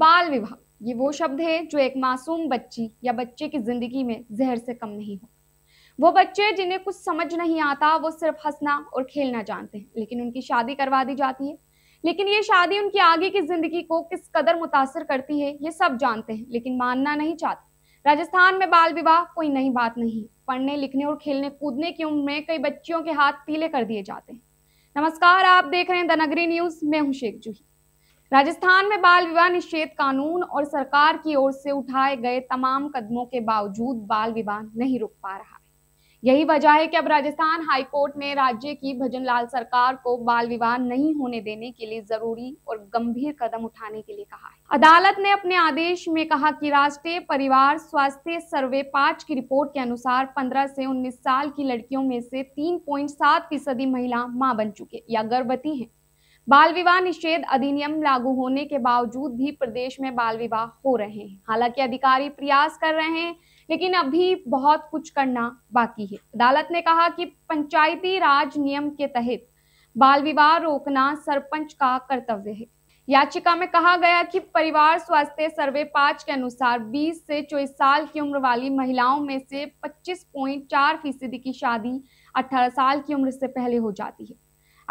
बाल विवाह ये वो शब्द है जो एक मासूम बच्ची या बच्चे की जिंदगी में जहर से कम नहीं हो वो बच्चे जिन्हें कुछ समझ नहीं आता वो सिर्फ हंसना और खेलना जानते हैं लेकिन उनकी शादी करवा दी जाती है लेकिन ये शादी उनकी आगे की जिंदगी को किस कदर मुतासर करती है ये सब जानते हैं लेकिन मानना नहीं चाहते राजस्थान में बाल विवाह कोई नई बात नहीं पढ़ने लिखने और खेलने कूदने की उम्र में कई बच्चियों के हाथ पीले कर दिए जाते हैं नमस्कार आप देख रहे हैं द नगरी न्यूज मैं हूं शेख जूही राजस्थान में बाल विवाह निषेध कानून और सरकार की ओर से उठाए गए तमाम कदमों के बावजूद बाल विवाह नहीं रुक पा रहा यही वजह है कि अब राजस्थान हाईकोर्ट ने राज्य की भजनलाल सरकार को बाल विवाह नहीं होने देने के लिए जरूरी और गंभीर कदम उठाने के लिए कहा है अदालत ने अपने आदेश में कहा कि राष्ट्रीय परिवार स्वास्थ्य सर्वे पांच की रिपोर्ट के अनुसार 15 से 19 साल की लड़कियों में से 3.7 फीसदी महिला मां बन चुके या गर्भवती हैं बाल विवाह निषेध अधिनियम लागू होने के बावजूद भी प्रदेश में बाल विवाह हो रहे हैं हालांकि अधिकारी प्रयास कर रहे हैं लेकिन अभी बहुत कुछ करना बाकी है अदालत ने कहा कि पंचायती राज नियम के तहत बाल विवाह रोकना सरपंच का कर्तव्य है याचिका में कहा गया कि परिवार स्वास्थ्य सर्वे पांच के अनुसार 20 से चौबीस साल की उम्र वाली महिलाओं में से 25.4 फीसदी की शादी 18 साल की उम्र से पहले हो जाती है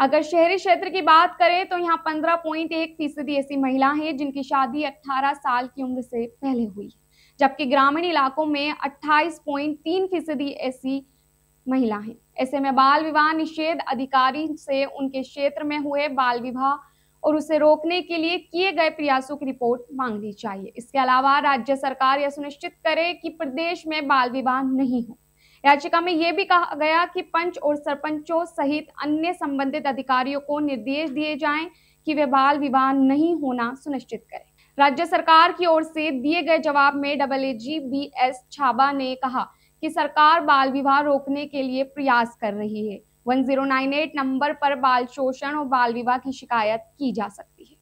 अगर शहरी क्षेत्र की बात करें तो यहाँ पंद्रह पॉइंट एक फीसदी ऐसी महिला हैं जिनकी शादी 18 साल की उम्र से पहले हुई जबकि ग्रामीण इलाकों में 28.3 फीसदी ऐसी महिला हैं ऐसे में बाल विवाह निषेध अधिकारी से उनके क्षेत्र में हुए बाल विवाह और उसे रोकने के लिए किए गए प्रयासों की रिपोर्ट मांगनी चाहिए इसके अलावा राज्य सरकार यह सुनिश्चित करे कि प्रदेश में बाल विवाह नहीं हो याचिका में यह भी कहा गया कि पंच और सरपंचों सहित अन्य संबंधित अधिकारियों को निर्देश दिए जाएं कि वे बाल विवाह नहीं होना सुनिश्चित करें राज्य सरकार की ओर से दिए गए जवाब में double A G B S Chhaba ने कहा कि सरकार बाल विवाह रोकने के लिए प्रयास कर रही है 1098 नंबर पर बाल शोषण और बाल विवाह की शिकायत की जा सकती है